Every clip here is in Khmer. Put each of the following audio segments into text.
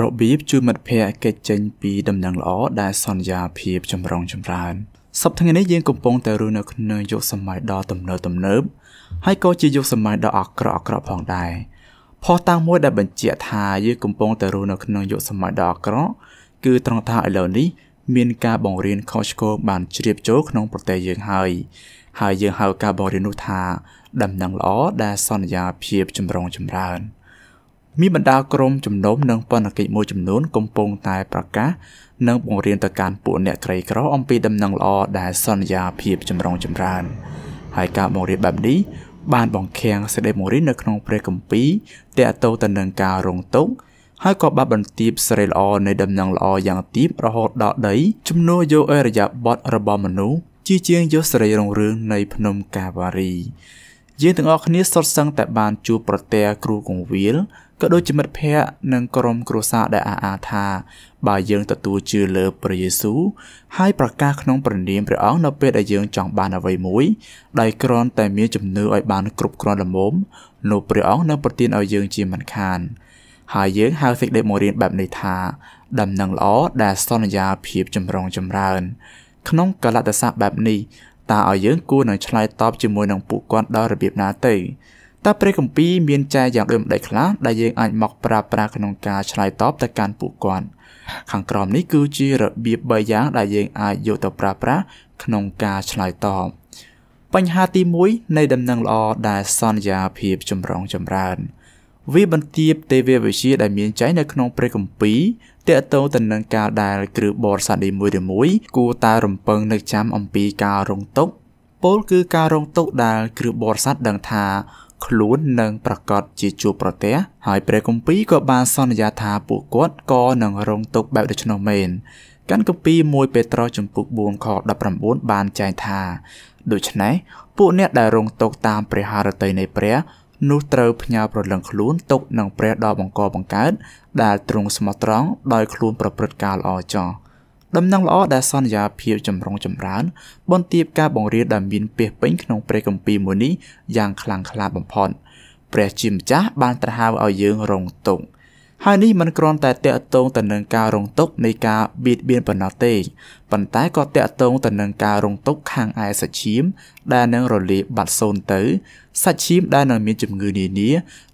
របៀបជួយមិត្តភ័ក្តិកិច្ចចេញពីដំណឹងល្អដែលសន្យាភាពចម្រុងចម្រើនសប្តាហ៍នេះយើងកំពុងតែរស់នៅក្នុងយុគសម័យដ៏ទំនើបទំនើបហើយក៏ជាយុគសម័យដ៏អាក្រក់អាក្រក់ផងដែរផុសតាំងមួយដែលបញ្ជាក់ថាយើងកំពុងតែរស់នៅក្នុងយុគសម័យដ៏អាក្រក់គឺត្រង់ថាឥឡូវនេះមានការបង្រៀនខុសឆ្គងបានជ្រាបចូលក្នុងប្រទេសយើងហើយហើយយើងហៅការបង្រៀននោះថាដំណឹងល្អដែលសន្យាភាពចម្រុងចម្រើន។មានបណ្ដាក្រុមជំនុំនិងបណ្ណកិច្ចមួយចំនួនកំពុងតែប្រកាសនិងបង្រៀនទៅកាន់ពួកអ្នកក្រីក្រអំពីដំណឹងល្អដែលសន្យាភាពចម្រុងចម្រើនហើយការបង្រៀនបែបនេះបានបង្ខាំងសេចក្តីបង្រៀននៅក្នុងព្រះគម្ពីរតាក់ទងទៅនឹងការរងទុក្ខហើយក៏បានបន្ទាបសេរីល្អនៃដំណឹងល្អយ៉ាងទៀបរហូតដល់ដីជំនួសយកអរិយាប័ត្ររបស់មនុស្សជាជាងយកសេរីរុងរឿងនៃ ភ្នំកាវ៉ារីយើងទាំងអស់គ្នាសុទ្ធសឹងតែបានជួបប្រទែគ្រូគង្វាលក៏ដូចជាមិត្តភ័ក្តិនិងក្រុមគ្រួសារដែលអះអាងថាបើយើងទទួលជឿលើព្រះយេស៊ូវហើយប្រកាសក្នុងព្រះនាមព្រះអង្គនៅពេលដែលយើងចង់បានអ្វីមួយដោយគ្រាន់តែមានជំនឿឲ្យបានគ្រប់គ្រាន់ល្មមនោះព្រះអង្គនឹងប្រទានឲ្យយើងជាមិនខាន ហើយយើងហៅសេចក្តីមករៀនបែបនេះថាដំណឹងល្អដែលសន្យាភាពចម្រុងចម្រើន ក្នុងកលតិសាស្ត្របែបនេះតើឲ្យយើងគួរនឹងឆ្លើយតបជាមួយនឹងពួកគាត់ដោយរបៀបណាទៅតើព្រះគម្ពីរមានចែកយ៉ាងដូចម្ដេចខ្លះដែលយើងអាចមកប្រើប្រាស់ក្នុងការឆ្លើយតបទៅកាន់ពួកគាត់ខាងក្រោមនេះគឺជារបៀប3យ៉ាងដែលយើងអាចយកទៅប្រើប្រាស់ក្នុងការឆ្លើយតប បញ្ហាទី1នៃដំណឹងល្អដែលសន្យាភាពចម្រុងចម្រើនវាបន្ទាប ទេវវិជ្ជាដែលមានចែងនៅក្នុងព្រះគម្ពីរតកតោទៅនឹងការដែលគ្រឹះបរិស័ទនីមួយៗគួរតែរំពឹងនឹកចាំអំពីការរងទុក្ខពោលគឺការរងទុក្ខដែលគ្រឹះបរិស័ទដឹងថាខ្លួននឹងប្រកាសជាជួបប្រទះហើយព្រះគម្ពីរក៏បានសន្យាថាពួកគាត់ក៏នឹងរងទុក្ខបែបដូច្នោះមែនកាន់គម្ពីរ1ពេត្រុសចំពុក4ខ19បានចែងថាដូច្នេះពួកអ្នកដែលរងទុក្ខតាមព្រះハរតីនៃព្រះនោះត្រូវផ្ញើប្រលឹងខ្លួនទុកនឹងព្រះដ៏បង្កបង្កើតដែលទ្រង់ស្មោះត្រង់ដោយខ្លួនប្រព្រឹត្តការល្អចង់ដំណឹងល្អដែលសន្យាភាពចម្រុងចម្រើនបន្ទាបការបង្រៀនដែលមានពេះពេញក្នុងព្រះគម្ពីរមួយនេះយ៉ាងខ្លាំងក្លាបំផុតព្រះជាម្ចាស់បានត្រាស់ហៅឲ្យយើងរងទុក្ខហើយនេះមិនគ្រាន់តែតកតងទៅនឹងការរងទុកនៃការបៀតបៀនប៉ុណ្ណោះទេប៉ុន្តែក៏តកតងទៅនឹងការរងទុកខាងឯសាច់ឈាមដែលនឹងរលាយបាត់សូន្យទៅសាច់ឈាមដែលនៅមានជំងឺនានា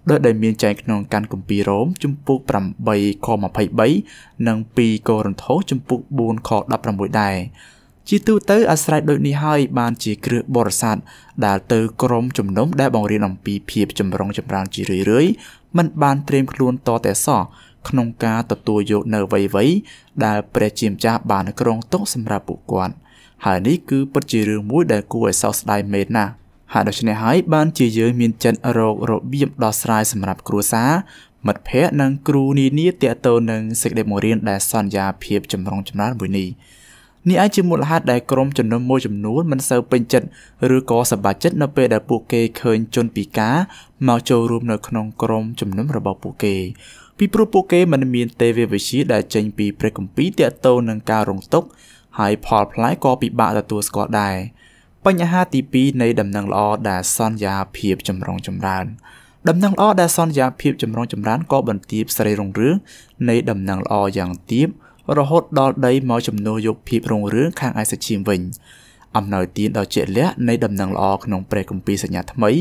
ដោយដែលមានចែងក្នុងកាន់គម្ពីររ៉ូមជំពូក8ខ23និង2កូរិនថូសជំពូក4ខ16ដែរជាទូទៅអាស្រ័យដូចនេះហើយបានជាគ្រឿបរិស័ទដែលទៅក្រមជំនុំដែលបង្រៀនអំពីភាពចម្រុងចម្រើនជារឿយរឿយมันបានត្រៀមខ្លួនតតែសោះក្នុងការទទួលយកនៅអ្វីៗដែលព្រះជាម្ចាស់បានគ្រងទុកសម្រាប់ពួកគាត់ហើយនេះគឺពិតជារឿងមួយដែលគួរឲ្យសោកស្ដាយមែនណាស់ហើយដូច្នេះហើយ បានជាយើងមានចិត្តរករបៀបដោះស្រាយសម្រាប់គ្រួសារមិត្តភ័ក្តិនិងគ្រូនានាតេតទៅនឹងសេចក្តីបង្រៀនដែលសន្យាភាពចម្រុងចម្រើនមួយនេះ។នេះអាចជាមូលហេតុដែលក្រុមជំនុំមួយចំនួនមិនសូវពេញចិត្តឬក៏សប្បាយចិត្តនៅពេលដែលពួកគេឃើញជនពិការមកចូលរួមនៅក្នុងក្រុមជំនុំរបស់ពួកគេពីព្រោះពួកគេមិនមានទេវវិជ្ជាដែលចេញពីព្រះគម្ពីរទាក់ទងនឹងការរងទុក្ខហើយផលផ្លែក៏ពិបាកទទួលស្គាល់ដែរបញ្ហាទី2នៃដំណឹងល្អដែលសន្យាភាពចម្រុងចម្រើន ដំណឹងល្អដែលសន្យាភាពចម្រុងចម្រើនក៏បន្ទាបសេរីរុងរឿងនៃដំណឹងល្អយ៉ាងទាបរហូតដល់ដីមកជំនួសយកភាពរុងរឿងខាងឯសជ្ឈាមវិញអំណោយទានដ៏ជាក់លាក់នៃដំណឹងល្អក្នុងព្រះគម្ពីរសញ្ញាថ្មី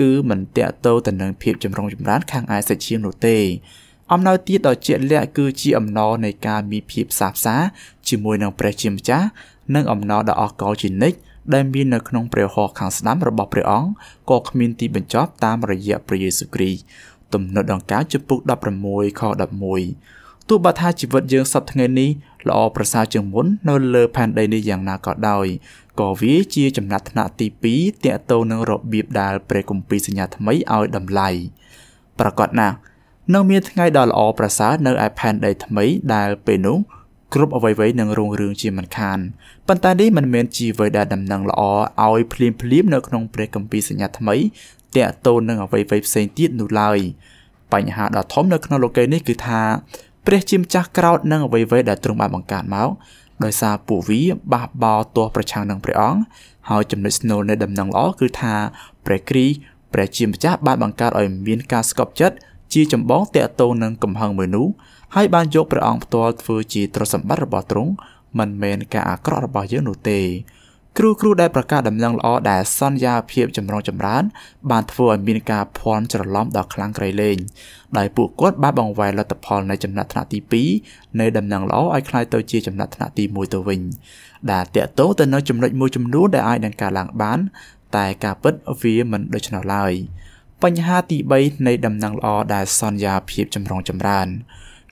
គឺមិនតាក់ទោទៅនឹងភាពចម្រុងចម្រើនខាងឯសជ្ឈាមនោះទេអំណោយទានដ៏ជាក់លាក់គឺជាអំណរនៃការមានភាពផ្សះផ្សាជាមួយនឹងព្រះជាម្ចាស់និងអំណរដ៏អកលជានិច្ចដែលមាននៅក្នុងព្រះហស្ថខាងស្ដាំរបស់ព្រះអង្គក៏គ្មានទីបញ្ចប់តាមរយៈព្រះយេស៊ូវគ្រីស្ទទំនុកដង្កើចំពុក16ខ11ទោះបើថាជីវិតយើងសពថ្ងៃនេះល្អប្រសើរជាងមុននៅលើផែនដីនេះយ៉ាងណាក៏ដោយក៏វាជា ចំណាត់ថ្នាក់ទី2តាក់ទងនឹងរបៀបដែលព្រះគម្ពីរសញ្ញាថ្មីឲ្យតម្លៃប្រកបណាស់នឹងមានថ្ងៃដ៏ល្អប្រសើរនៅឯផែនដីថ្មី ដែល ពេលនោះ គ្រប់អ្វីៗនឹងរុងរឿងជាមិនខានប៉ុន្តែនេះមិនមែនជាអ្វីដែលដំណឹងល្អឲ្យភ្លាមភ្លាមនៅក្នុងព្រះគម្ពីរសញ្ញាថ្មីតាក់ទងនឹងអ្វីៗផ្សេងទៀតនោះឡើយបញ្ហាដ៏ធំនៅក្នុងលោកីនេះគឺថាព្រះជាម្ចាស់ក្រោតនឹងអ្វីៗដែលទ្រង់បានបង្កើតមកដោយសារពួកវាបះបោទាស់ប្រឆាំងនឹងព្រះអង្គហើយចំណុចស្នូលនៃដំណឹងល្អគឺថាព្រះគ្រីព្រះជាម្ចាស់បានបង្កើតឲ្យមានការស្កប់ចិត្តជាចម្បងតេតោនឹងកំហឹងមួយនោះហើយបានយកព្រះអង្គផ្ទាល់ធ្វើជាទ្រព្យសម្បត្តិរបស់ទ្រង់មិនមែនការអាក្រក់របស់យើងនោះទេគ្រូគ្រូដែលប្រកាសដំណឹងល្អដែលសន្យាភាពចម្រុងចម្រើន បានធ្វើឲ្យមានការភ័ន្តច្រឡំដល់ខ្លាំងក្រៃលែងដោយពួកគាត់បានបង្វែរលទ្ធផលនៃចំណាត់ថ្នាក់ទី2នៃដំណឹងល្អឲ្យคล้ายទៅជាចំណាត់ថ្នាក់ទី1ទៅវិញដែលតកតទៅនៅចំណុចមួយចំនួនដែលអាចនឹងកើតឡើងបានតែការពិតវាមិនដូច្នោះឡើយបញ្ហាទី3នៃដំណឹងល្អដែលសន្យាភាពចម្រុងចម្រើន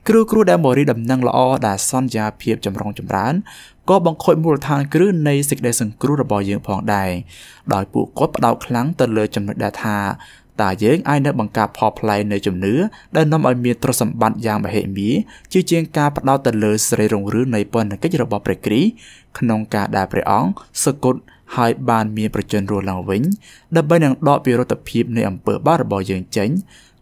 គ្រូគ្រូដែលមករៀនដំណឹងល្អដែលសន្យាភាពចម្រុងចម្រើនក៏បង្ខូចមូលដ្ឋានគ្រឹះនៃសេចក្តីសង្គ្រោះរបស់យើងផងដែរដោយពួកគាត់ផ្ដោតខ្លាំងទៅលើចំណុចដែលថាតើយើងអាចនៅបង្កើតផលផ្លែនៃជំនឿដែលនាំឲ្យមានទ្រព្យសម្បត្តិយ៉ាងមហិមាជាជាងការ ផ្ដោតទៅលើសេរីរុងរឿងនៃពន្ធកិច្ចរបស់ព្រះគ្រីក្នុងការដែលព្រះអង្គសគត់ហើយបាន មានប្រជញ្ញរស់ឡើងវិញដើម្បីនឹងដកពីរដ្ឋភាពនៃអំពើបាបរបស់យើងចេញ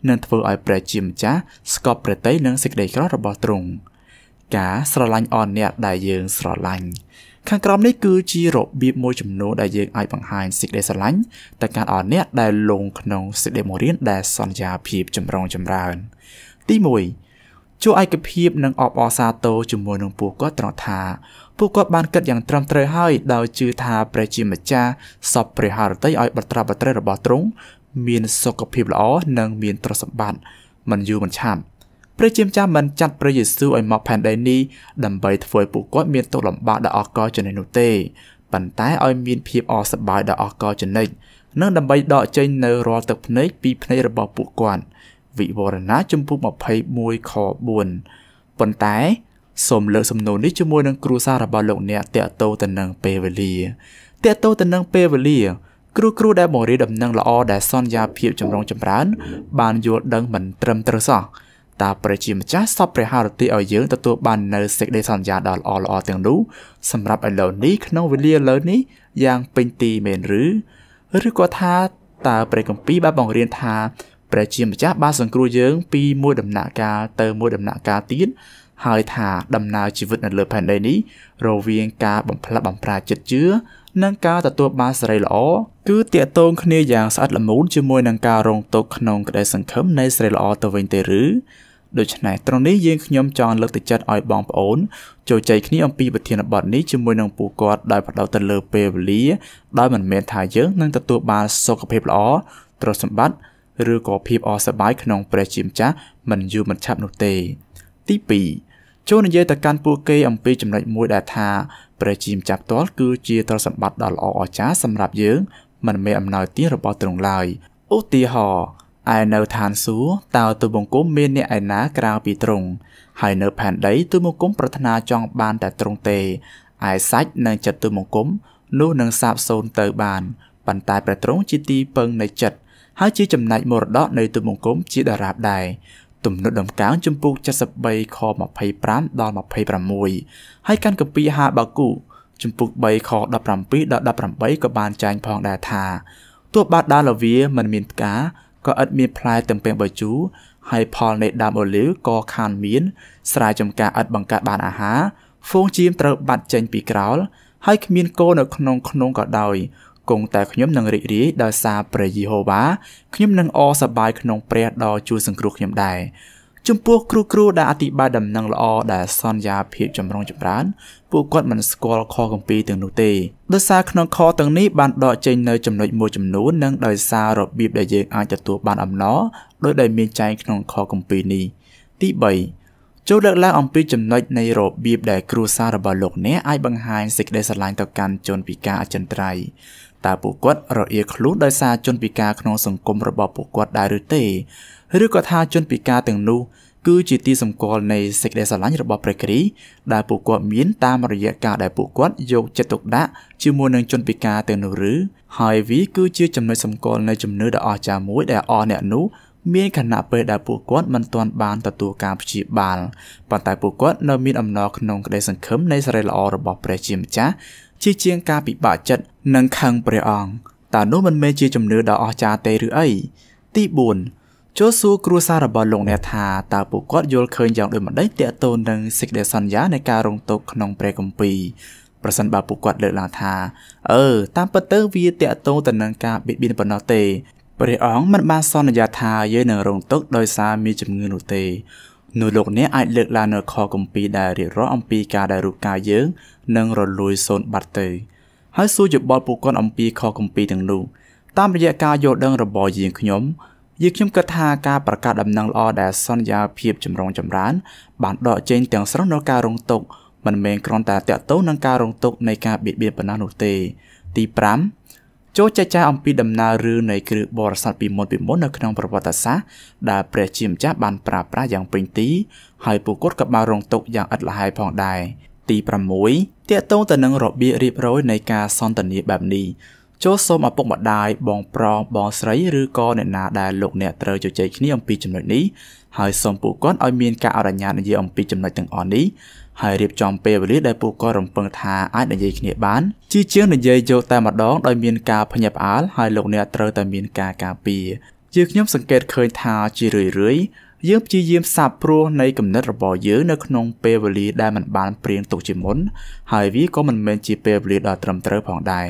នឹងធ្វើឲ្យព្រះជាម្ចាស់ស្កប់ប្រតិនឹងសេចក្តីក្ររបស់ទ្រង់ការស្រឡាញ់អនអ្នកដែលយើងស្រឡាញ់ខាងក្រោមនេះគឺជារបៀបមួយចំនួនដែលយើងអាចបង្ហាញសេចក្តីស្រឡាញ់ទៅកាន់អនអ្នកដែលលងក្នុងសេចក្តីមករៀនដែលសន្យាភាពចម្រុងចម្រើន ទី1ជួយឯកភាពនិងអបអរសាទរជាមួយនឹងពួកគាត់ត្រង់ថាពួកគាត់បានគិតយ៉ាងត្រឹមត្រូវហើយ ដោយជឿថាព្រះជាម្ចាស់សពព្រះハរតីឲ្យ បត្រាបត្រីរបស់ទ្រង់មានសុខភាពល្អនិងមានទ្រព្យសម្បត្តិមិនយូរមិនឆាប់ព្រះជាម្ចាស់មិនចាត់ព្រះយេស៊ូវឲ្យមកផែនដីនេះដើម្បីធ្វើឲ្យពួកគាត់មានទុក្ខលំបាកដល់អកលចំណេញនោះទេប៉ុន្តែឲ្យមានភាពអសប្បាយដល់អកលចំណេញនិងដើម្បីដកចេញនៅរាល់ទឹកភ្នែកពីភ្នែករបស់ពួកគាត់ វិវរណាចំពោះ21ខ4ប៉ុន្តែសូមលើកសំណួរនេះជាមួយនឹងគ្រួសាររបស់លោកអ្នកតេតោទៅនឹងពេលវេលាតេតោទៅនឹងពេលវេលាគ្រូគ្រូដែលបង្រៀនដំណឹងល្អដែលសន្យាភាពចម្រុងចម្រើនបានយល់ដឹងមិនត្រឹមត្រូវសោះតាប្រជាម្ចាស់សពព្រះハរតិឲ្យយើងទទួលបាននៅសេចក្តីសន្យាដ៏ល្អល្អទាំងនោះសម្រាប់ឥឡូវនេះក្នុងវេលាលើនេះយ៉ាងពេញទីមែនឬឬក៏ថាតើព្រះគម្ពីរបានបង្រៀនថាព្រះជាម្ចាស់បានសង្គ្រោះយើង ពីមួយដំណាក់កាលទៅមួយដំណាក់កាលទៀតហើយថាដំណើរជីវិតនៅលើផែនដីនេះ រវាងការបំផ្លាស់បំប្រាចិត្តជឿនិងការទទួលបានសេរីល្អគឺតាកតងគ្នាយ៉ាងស្អិតល្មូនជាមួយនឹងការរងទុក្ខក្នុងក្តីសង្ឃឹមនៃសេរីល្អទៅវិញទេឬដូច្នេះត្រង់នេះយើងខ្ញុំចង់លើកទឹកចិត្តឲ្យបងប្អូនចូលចែកគ្នាអំពីប្រធានបទនេះជាមួយនឹងពួកគាត់ដោយផ្ដោតទៅលើពេលវេលាដោយមិនមែនថាយើងនឹងទទួលបានសុខភាពល្អទ្រព្យសម្បត្តិឬក៏ភាពអសប្បាយក្នុងព្រះជាម្ចាស់មិនយូរមិនឆាប់នោះទេ ទី2ចូលនិយាយទៅកាន់ពួកគេ អំពីចំណុចមួយដែលថាប្រជាម្ចាស់ផ្ទាល់គឺជាទ្រព្យសម្បត្តិដ៏ល្អអស្ចារ្យសម្រាប់យើងមិនមែនអំណោយទានរបស់ទ្រង់ឡើយឧទាហរណ៍ឯនៅឋានសួគ៌តើទូបង្គំមានអ្នកឯណាក្រៅពីទ្រង់ហើយនៅផែនដីទូបង្គំប្រាថ្នាចង់បានតែទ្រង់ទេឯសាច់និងចិត្តទូបង្គំនោះនឹងសាបសូន្យទៅបានប៉ុន្តែព្រះទ្រង់ជាទីពឹងនៃចិត្តហើយជាចំណែកមរតកនៃទូបង្គំជាដរាបដែរទំនុកដំកើងចំពោះ73ខ25ដល់26ហើយកាន់កាពីហាបាគូចំពោះ3ខ17ដល់18ក៏បានចែងផងដែរថាទោះបាទដាលវាមិនមានផ្កាក៏ឥតមានផ្លែទំពាំងបាយជូរហើយផលនៃដើមអូលីវក៏ខានមាន ស្រែចំការឥតបង្កើតបានអាហារហ្វូងជាមត្រូវបាត់ចេញពីក្រោលហើយគ្មានគោនៅក្នុង ក្នុងក៏ដោយគង់តែខ្ញុំនឹងរីករាយដោយសារព្រះយេហូវ៉ាខ្ញុំនឹងអសប្បាយក្នុងព្រះដ៏ជួយសង្គ្រោះខ្ញុំដែរចំពោះគ្រូគ្រូដែលអធិប្បាយដំណឹងល្អដែលសន្យាភាពចម្រុងចម្រើនពួកគាត់មិនស្គាល់ខគម្ពីរទាំងនោះទេដោយសារក្នុងខទាំងនេះបានដកចេញនៅចំណុចមួយចំនួននិងដោយសាររបៀបដែលយើងអាចទទួលបានអំណរដោយដែលមានចែងក្នុងខគម្ពីរនេះទី3ចូលលើកឡើងអំពីចំណុចនៃរបៀបដែលគ្រួសាររបស់លោកអ្នកអាចបង្ហាញសេចក្តីស្រឡាញ់ទៅកាន់ជនពិការអចិន្ត្រៃយ៍តើពួកគាត់រអៀលខ្លួនដោយសារជនពិការក្នុងសង្គមរបស់ពួកគាត់ដែរឬទេឬក៏ថាជនពិការទាំងនោះ គឺជាទីសម្គាល់នៃសេចក្តីស្រឡាញ់របស់ព្រះគ្រីដែលពួកគាត់មានតាមរយៈការដែលពួកគាត់យកចិត្តទុកដាក់ជាមួយនឹងជនពិការទាំងនោះឬហើយវាគឺជាចំណុចសម្គាល់នៃជំនឿដ៏អស្ចារ្យមួយដែលអស់អ្នកនោះមានខណៈពេលដែលពួកគាត់មិនទាន់បានទទួលការព្យាបាលប៉ុន្តែពួកគាត់នៅមានអំណរក្នុងក្តីសង្ឃឹមនៃសេរីល្អរបស់ព្រះជាម្ចាស់ជាជាងការពិបាកចិត្តនិងខឹងព្រះអង្គតើនោះមិនមែនជាជំនឿដ៏អស្ចារ្យទេឬអីទី4ចូលសួរគ្រួសាររបស់លោកអ្នកថាតើពួកគាត់យល់ឃើញយ៉ាងដូចម្តេចទាក់ទងនឹងសេចក្តីសន្យានៃការរងទុកក្នុងព្រះគម្ពីរប្រសិនបើពួកគាត់លើកឡើងថាអឺតាមពិតទៅវាតាក់ទងទៅនឹងការបៀតបៀនប៉ុណ្ណោះទេព្រះអង្គមិនបានសន្យាថាយើងនឹងរងទុក្ខដោយសារមានជំងឺនោះទេនោះលោកអ្នកអាចលើកឡើងនៅខគម្ពីរដែលរៀបរាប់អំពីការដែលរូបកាយយើងនឹងរលួយសូន្យបាត់ទៅហើយសួរយោបល់ពួកគាត់អំពីខគម្ពីរទាំងនោះតាមរយៈការយល់ដឹងរបស់យើងខ្ញុំយើងខ្ញុំគិតថាការប្រកាសដំណឹងល្អដែលសន្យាភាពចម្រុងចម្រើនបានដកចេញទាំងស្រុងនៅការរងទុក្ខមិនមែនគ្រាន់តែតាក់ទងនឹងការរងទុក្ខនៃការបៀតបៀនប៉ុណ្ណោះនោះទេ ទី5ចូលចែកចាយអំពីដំណើររឿងនៃគ្រឿងបរិស័ទពីមុនពីមុននៅក្នុងប្រវត្តិសាស្ត្រដែលព្រះជាម្ចាស់បានប្រើប្រាស់យ៉ាងពេញទីហើយពួកគាត់ក៏បានរងទុក្ខយ៉ាងឥតលះហើយផងដែរទី6តាកតងទៅនឹង របៀបរៀបរយនៃការសន្ទនាបែបនេះចូលសូមឪពុកម្ដាយបងប្រុសបងស្រីឬក៏អ្នកណាដែលលោកអ្នកត្រូវជជែកគ្នាអំពីចំណុចនេះហើយសូមពួកគាត់ឲ្យមានការអនុញ្ញាតនិយាយអំពីចំណុចទាំងអស់នេះហើយរៀបចំពេលវេលាដែលពួកគាត់រំពឹងថាអាចនិយាយគ្នាបានជាជាងនិយាយយកតែម្ដងដោយមានការភញាក់ផ្អើលហើយលោកអ្នកត្រូវតែមាន ការការពារជាខ្ញុំសង្កេតឃើញថាជារឿយៗយើងព្យាយាមសាបព្រោះនៃគំនិតរបស់យើងនៅក្នុងពេលវេលាដែលมันបានព្រៀងទុកជាមុនហើយវាក៏មិនមែនជាពេលវេលាដ៏ត្រឹមត្រូវផងដែរ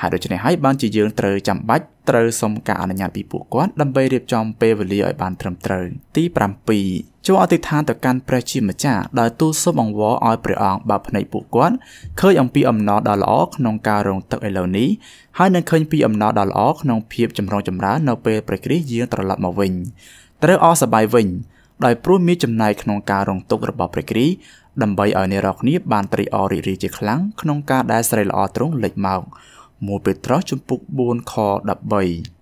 ហើយដូច្នេះហើយបានជាយើងត្រូវចាំបាច់ត្រូវសុំការអនុញ្ញាតពីពួកគាត់ដើម្បីរៀបចំពេលវេលាឲ្យបានត្រឹមត្រូវទី7ចូលអធិដ្ឋានទៅកាន់ព្រះជាម្ចាស់ដោយទូលសូមអង្វរឲ្យព្រះអង្គបើកភ្នែកពួកគាត់ឃើញអំពីអំណរដ៏ល្អក្នុងការរងទឹកឥឡូវនេះហើយនឹងឃើញពីអំណរដ៏ល្អក្នុងភាពចម្រុងចម្រើននៅពេលព្រះគ្រីស្ទយាងត្រឡប់មកវិញត្រូវអសប្បាយវិញ ដោយព្រោះមានចំណាយក្នុងការរងទុក្ខរបស់ព្រះគ្រីដើម្បីឲ្យអ្នករាល់គ្នាបានត្រេកអររីករាយជា ខ្លាំងក្នុងការដែលស្រីល្អទ្រង់លេចមកមួយពេត្រុសជំពូក4ខ13